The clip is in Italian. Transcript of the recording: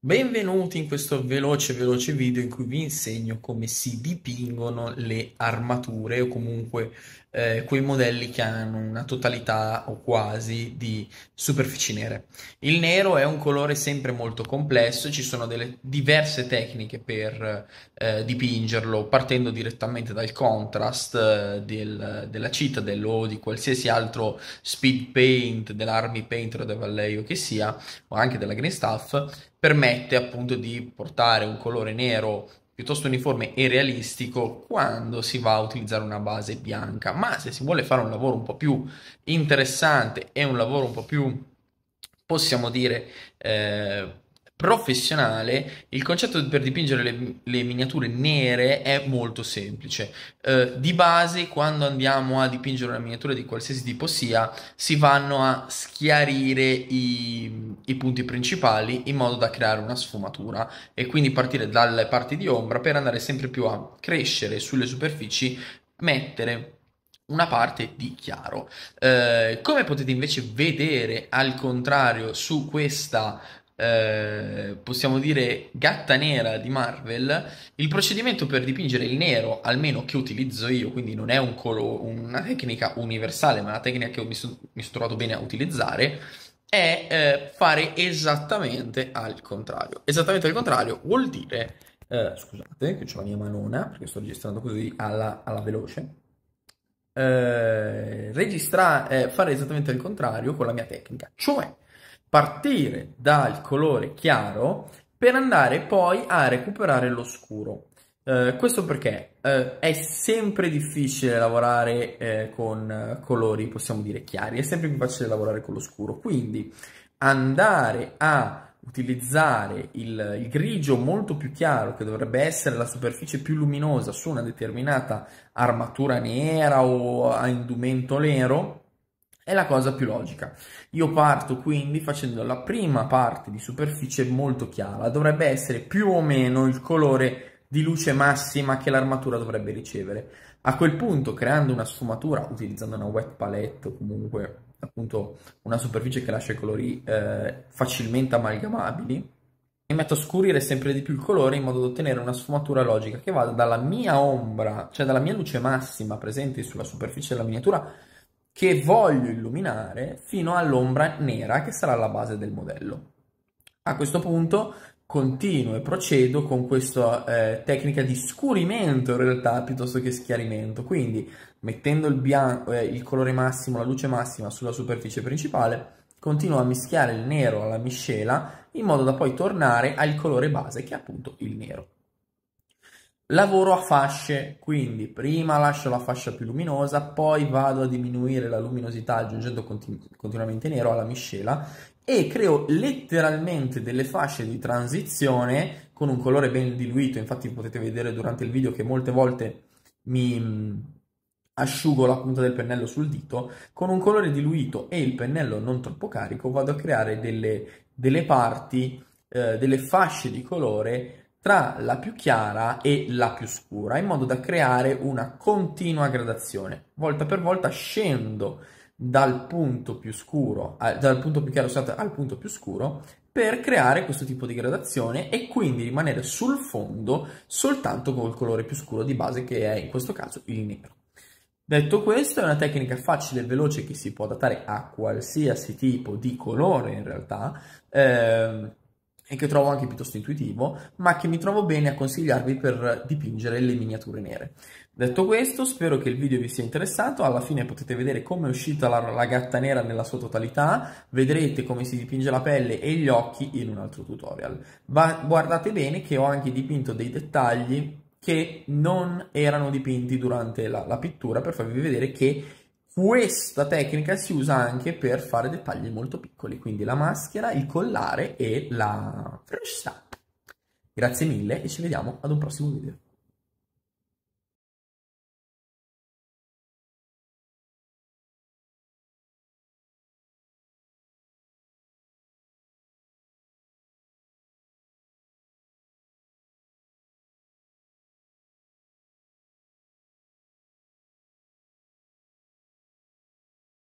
Benvenuti in questo veloce veloce video in cui vi insegno come si dipingono le armature o comunque eh, quei modelli che hanno una totalità o quasi di superfici nere. Il nero è un colore sempre molto complesso, ci sono delle diverse tecniche per eh, dipingerlo partendo direttamente dal contrast eh, del, della Citadel o di qualsiasi altro speed paint, dell'army paint o del valleio che sia o anche della green staff permette appunto di portare un colore nero piuttosto uniforme e realistico quando si va a utilizzare una base bianca, ma se si vuole fare un lavoro un po' più interessante e un lavoro un po' più possiamo dire eh, professionale, il concetto per dipingere le, le miniature nere è molto semplice. Eh, di base, quando andiamo a dipingere una miniatura di qualsiasi tipo sia, si vanno a schiarire i, i punti principali in modo da creare una sfumatura e quindi partire dalle parti di ombra per andare sempre più a crescere sulle superfici, mettere una parte di chiaro. Eh, come potete invece vedere al contrario su questa eh, possiamo dire gatta nera di Marvel, il procedimento per dipingere il nero, almeno che utilizzo io, quindi non è un colo- una tecnica universale, ma una tecnica che mi, so- mi sono trovato bene a utilizzare, è eh, fare esattamente al contrario. Esattamente al contrario vuol dire, eh, scusate che ho la mia manona perché sto registrando così alla, alla veloce, eh, registra- eh, fare esattamente il contrario con la mia tecnica, cioè partire dal colore chiaro per andare poi a recuperare lo scuro. Eh, questo perché eh, è sempre difficile lavorare eh, con eh, colori, possiamo dire, chiari, è sempre più facile lavorare con lo scuro. Quindi andare a utilizzare il, il, grigio molto più chiaro, che dovrebbe essere la superficie più luminosa su una determinata armatura nera o a indumento nero, è la cosa più logica. Io parto quindi facendo la prima parte di superficie molto chiara, dovrebbe essere più o meno il colore di luce massima che l'armatura dovrebbe ricevere. A quel punto, creando una sfumatura, utilizzando una wet palette o comunque appunto una superficie che lascia i colori eh, facilmente amalgamabili, mi metto a scurire sempre di più il colore in modo da ottenere una sfumatura logica che vada dalla mia ombra, cioè dalla mia luce massima presente sulla superficie della miniatura, che voglio illuminare fino all'ombra nera che sarà la base del modello. A questo punto continuo e procedo con questa eh, tecnica di scurimento in realtà piuttosto che schiarimento, quindi mettendo il, bianco, eh, il colore massimo, la luce massima sulla superficie principale, continuo a mischiare il nero alla miscela in modo da poi tornare al colore base che è appunto il nero. Lavoro a fasce, quindi prima lascio la fascia più luminosa, poi vado a diminuire la luminosità aggiungendo continu- continuamente nero alla miscela e creo letteralmente delle fasce di transizione con un colore ben diluito, infatti potete vedere durante il video che molte volte mi mm, asciugo la punta del pennello sul dito, con un colore diluito e il pennello non troppo carico vado a creare delle, delle parti, eh, delle fasce di colore tra la più chiara e la più scura, in modo da creare una continua gradazione. Volta per volta scendo dal punto più scuro, dal punto più chiaro scusate, al punto più scuro, per creare questo tipo di gradazione e quindi rimanere sul fondo soltanto col colore più scuro di base che è in questo caso il nero. Detto questo, è una tecnica facile e veloce che si può adattare a qualsiasi tipo di colore in realtà, eh, e che trovo anche piuttosto intuitivo, ma che mi trovo bene a consigliarvi per dipingere le miniature nere. Detto questo, spero che il video vi sia interessato, alla fine potete vedere come è uscita la, la gatta nera nella sua totalità, vedrete come si dipinge la pelle e gli occhi in un altro tutorial. Va, guardate bene che ho anche dipinto dei dettagli che non erano dipinti durante la, la pittura per farvi vedere che questa tecnica si usa anche per fare dettagli molto piccoli, quindi la maschera, il collare e la velocità. Grazie mille e ci vediamo ad un prossimo video.